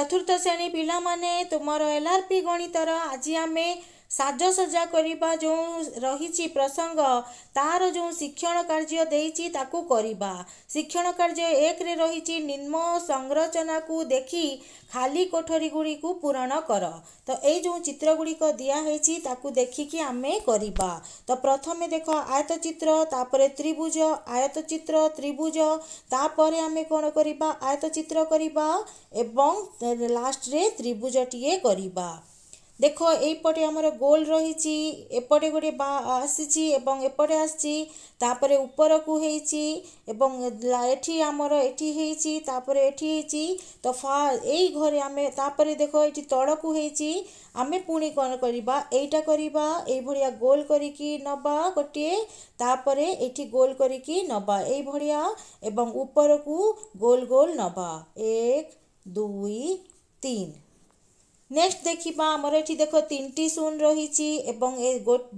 ଚତୁର୍ଥ ଶ୍ରେଣୀ ପିଲାମାନେ ତୁମର ଏଲ୍ ଆର୍ ପି ଗଣିତର ଆଜି ଆମେ ସାଜସଜ୍ଜା କରିବା ଯେଉଁ ରହିଛି ପ୍ରସଙ୍ଗ ତାର ଯେଉଁ ଶିକ୍ଷଣ କାର୍ଯ୍ୟ ଦେଇଛି ତାକୁ କରିବା ଶିକ୍ଷଣ କାର୍ଯ୍ୟ ଏକରେ ରହିଛି ନିମ୍ନ ସଂରଚନାକୁ ଦେଖି ଖାଲି କୋଠରୀ ଗୁଡ଼ିକୁ ପୂରଣ କର ତ ଏଇ ଯେଉଁ ଚିତ୍ର ଗୁଡ଼ିକ ଦିଆହେଇଛି ତାକୁ ଦେଖିକି ଆମେ କରିବା ତ ପ୍ରଥମେ ଦେଖ ଆୟତ ଚିତ୍ର ତାପରେ ତ୍ରିଭୁଜ ଆୟତଚିତ୍ର ତ୍ରିଭୁଜ ତାପରେ ଆମେ କ'ଣ କରିବା ଆୟତ ଚିତ୍ର କରିବା ଏବଂ ଲାଷ୍ଟରେ ତ୍ରିଭୁଜଟିଏ କରିବା ଦେଖ ଏଇପଟେ ଆମର ଗୋଲ୍ ରହିଛି ଏପଟେ ଗୋଟିଏ ବା ଆସିଛି ଏବଂ ଏପଟେ ଆସିଛି ତାପରେ ଉପରକୁ ହେଇଛି ଏବଂ ଏଠି ଆମର ଏଠି ହେଇଛି ତାପରେ ଏଠି ହେଇଛି ତ ଫା ଏଇ ଘରେ ଆମେ ତାପରେ ଦେଖ ଏଠି ତଳକୁ ହେଇଛି ଆମେ ପୁଣି କ'ଣ କରିବା ଏଇଟା କରିବା ଏଇଭଳିଆ ଗୋଲ୍ କରିକି ନେବା ଗୋଟିଏ ତାପରେ ଏଠି ଗୋଲ୍ କରିକି ନେବା ଏଇଭଳିଆ ଏବଂ ଉପରକୁ ଗୋଲ୍ ଗୋଲ୍ ନେବା ଏକ ଦୁଇ ତିନି নেক্সট দেখিবা আমার এটি দেখো তিনটি শূন্য রয়েছে এবং এ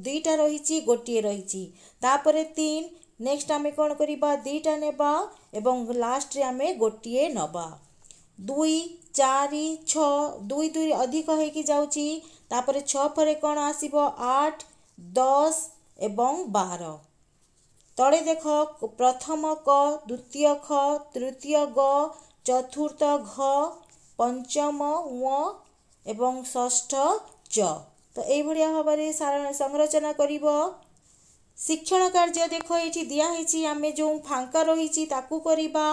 দুইটা রয়েছে গোটিয়ে রয়েছে তাপরে তিন নেক্সট আমি কোণ করিবা দুইটা নেবা এবং লাস্টরে আমি গোটিয়ে নবা দুই চারি ছ দুই দুই অধিক হয়েকি যাচ্ছি তাপরে ছ পরে কোণ আসব আট দশ এবং বার তলে দেখ প্রথম ক দ্বিতীয় খ তৃতীয় গ চতুর্থ ঘ পঞ্চম ও এবং ষষ্ঠ ଜ ତ ଏଇଭଳିଆ ଭାବରେ ସଂରଚନା କରିବ ଶିକ୍ଷଣ କାର୍ଯ୍ୟ ଦେଖ ଏଇଠି ଦିଆହେଇଛି ଆମେ ଯେଉଁ ଫାଙ୍କା ରହିଛି ତାକୁ କରିବା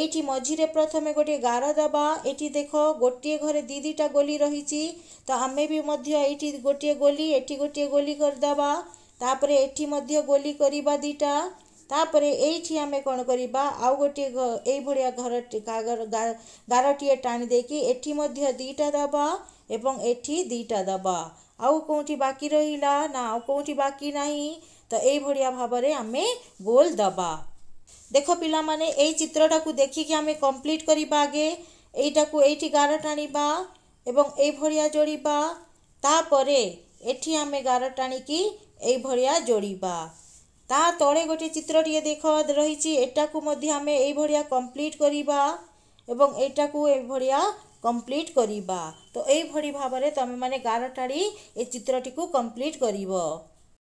ଏଇଠି ମଝିରେ ପ୍ରଥମେ ଗୋଟିଏ ଗାର ଦେବା ଏଠି ଦେଖ ଗୋଟିଏ ଘରେ ଦୁଇ ଦୁଇଟା ଗୋଲି ରହିଛି ତ ଆମେ ବି ମଧ୍ୟ ଏଇଠି ଗୋଟିଏ ଗୋଲି ଏଠି ଗୋଟିଏ ଗୋଲି କରିଦେବା ତାପରେ ଏଠି ମଧ୍ୟ ଗୋଲି କରିବା ଦୁଇଟା ତାପରେ ଏଇଠି ଆମେ କ'ଣ କରିବା ଆଉ ଗୋଟିଏ ଏଇଭଳିଆ ଘରଟି ଗାରଟିଏ ଟାଣି ଦେଇକି ଏଠି ମଧ୍ୟ ଦୁଇଟା ଦେବା ଏବଂ ଏଠି ଦୁଇଟା ଦେବା ଆଉ କେଉଁଠି ବାକି ରହିଲା ନା ଆଉ କେଉଁଠି ବାକି ନାହିଁ ତ ଏଇଭଳିଆ ଭାବରେ ଆମେ ଗୋଲ୍ ଦେବା ଦେଖ ପିଲାମାନେ ଏଇ ଚିତ୍ରଟାକୁ ଦେଖିକି ଆମେ କମ୍ପ୍ଲିଟ୍ କରିବା ଆଗେ ଏଇଟାକୁ ଏଇଠି ଗାର ଟାଣିବା ଏବଂ ଏଇଭଳିଆ ଯୋଡ଼ିବା ତାପରେ ଏଠି ଆମେ ଗାର ଟାଣିକି ଏଇଭଳିଆ ଯୋଡ଼ିବା ତା ତଳେ ଗୋଟିଏ ଚିତ୍ରଟିଏ ଦେଖ ରହିଛି ଏଟାକୁ ମଧ୍ୟ ଆମେ ଏଇଭଳିଆ କମ୍ପ୍ଲିଟ୍ କରିବା ଏବଂ ଏଇଟାକୁ ଏଇଭଳିଆ କମ୍ପ୍ଲିଟ୍ କରିବା ତ ଏଇଭଳି ଭାବରେ ତୁମେମାନେ ଗାର ଟାଣି ଏ ଚିତ୍ରଟିକୁ କମ୍ପ୍ଲିଟ୍ କରିବ